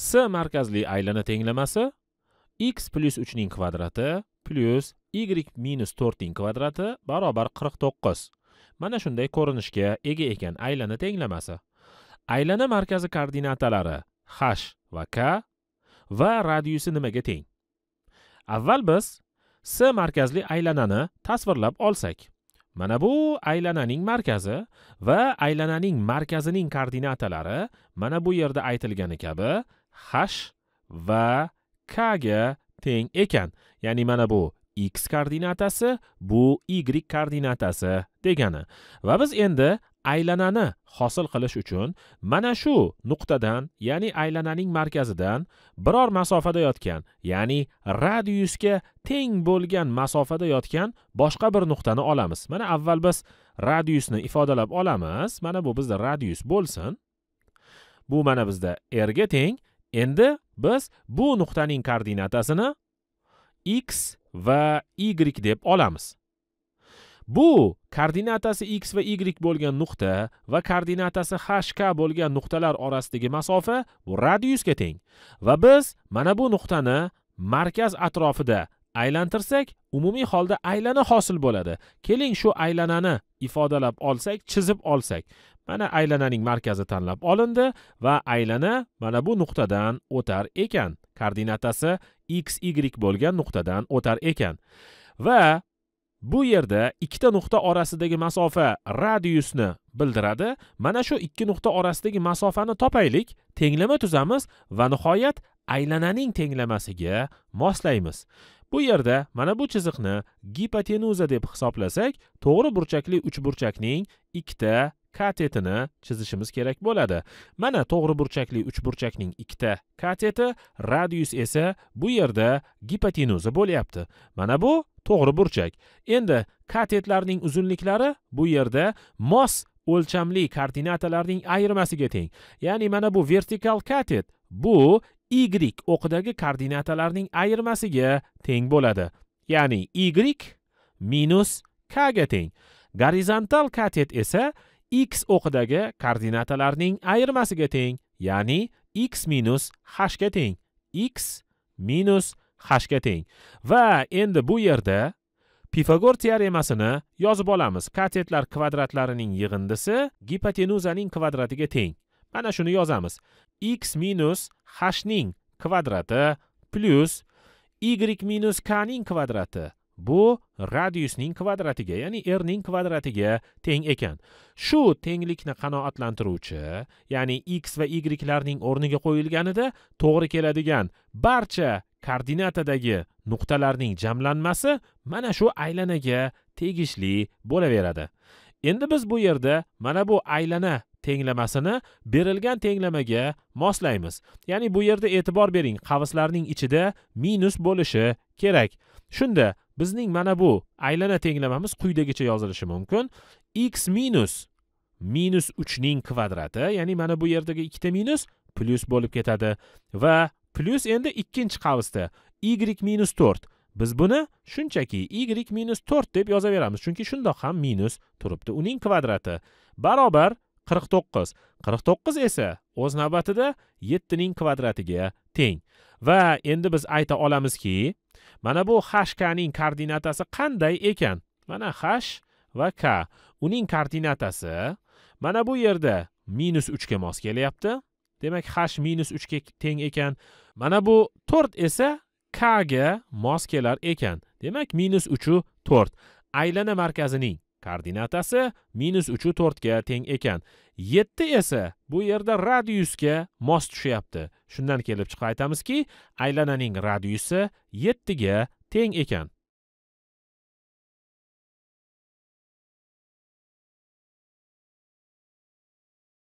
s markazli aylana tenglamasi x 3 uchning kvadrati plus y minus ning kvadrati barobar qirq mana shunday ko'rinishga ega ekan aylana tenglamasi aylana markazi koordinatalari h va k va radiusi nimaga teng avval biz s markazli aylanani tasvirlab olsak mana bu aylananing markazi va aylananing markazining koordinatalari mana bu yerda aytilgani kabi h va k ga teng ekan ya'ni mana bu x koordinatasi bu y koordinatasi degani va biz endi aylanani hosil qilish uchun mana shu nuqtadan ya'ni aylananing markazidan biror masofada yotgan ya'ni radiusga teng bo'lgan masofada yotgan boshqa bir nuqtani olamiz mana avval biz radiusni ifodalab olamiz mana bu bizda radius bo'lsin bu mana bizda r ga teng endi biz bu nuqtaning koordinatasini x va y deb olamiz bu koordinatasi x va y bo'lgan nuqta va koordinatasi hk bo'lgan nuqtalar orasidagi masofa bu radiusga teng va biz mana bu nuqtani markaz atrofida aylantirsak umumiy holda aylana hosil bo'ladi keling shu aylanani ifodalab olsak chizib olsak mana aylananing markazi tanlab olindi va aylana mana bu nuqtadan o'tar ekan koordinatasi x y bo'lgan nuqtadan o'tar ekan va bu yerda ikkita nuqta orasidagi masofa radiusni bildiradi mana shu ikki nuqta orasidagi masofani topaylik tenglama tuzamiz va nihoyat aylananing tenglamasiga moslaymiz bu yerda mana bu chiziqni gipotenuza deb hisoblasak to'g'ri burchakli uchburchakning ikkita katetini chizishimiz kerak bo'ladi mana to'g'ri burchakli uchburchakning ikkita kateti radius esa bu yerda gipotenuza bo'lyapti mana bu to'g'ri burchak endi katetlarning uzunliklari bu yerda mos o'lchamli koordinatalarning ayirmasiga teng ya'ni mana bu vertikal katet bu y o'qidagi koordinatalarning ayirmasiga teng bo'ladi ya'ni y minus k ga teng gorizontal katet esa x o'qidagi koordinatalarning ayirmasiga teng ya'ni x minus h ga teng x minus h ga teng va endi bu yerda Pifagor teoremasini yozib olamiz. Katetlar kvadratlarining yig'indisi gipotenuzaning kvadratiga teng. ana shuni yozamiz x minus hning kvadrati plyus y minus k ning kvadrati bu radiusning kvadratiga ya'ni r ning kvadratiga teng ekan shu tenglikni qanoatlantiruvchi ya'ni x va y larning o'rniga qo'yilganida to'g'ri keladigan barcha koordinatadagi nuqtalarning jamlanmasi mana shu aylanaga tegishli bo'laveradi endi biz bu yerda mana bu aylana tenglamasini berilgan tenglamaga moslaymiz ya'ni bu yerda e'tibor bering qavslarning ichida minus bo'lishi kerak shunda bizning mana bu aylana tenglamamiz quyidagicha yozilishi mumkin x minus minus uchning kvadrati ya'ni mana bu yerdagi ikkita minus plyus bo'lib ketadi va plyus endi ikkinchi qavsda y minus to'rt biz buni shunchaki y minus to'rt deb yozaveramiz chunki shundoq ham minus turibdi uning kvadrati barobar qirq to'qqiz qirq to'qqiz esa o'z navbatida yettining kvadratiga teng va endi biz ayta olamizki mana bu ning koordinatasi qanday ekan mana hash va k uning koordinatasi mana bu yerda minus uchga mos kelyapti demak hash minus uchga teng ekan mana bu to'rt esa k ga mos kelar ekan demak minus uchu to'rt aylana markazining koordinatasi minus uchu to'rtga teng ekan yetti esa bu yerda radiusga mos tushyapti shundan kelib chiqib aytamizki aylananing radiusi yettiga teng ekan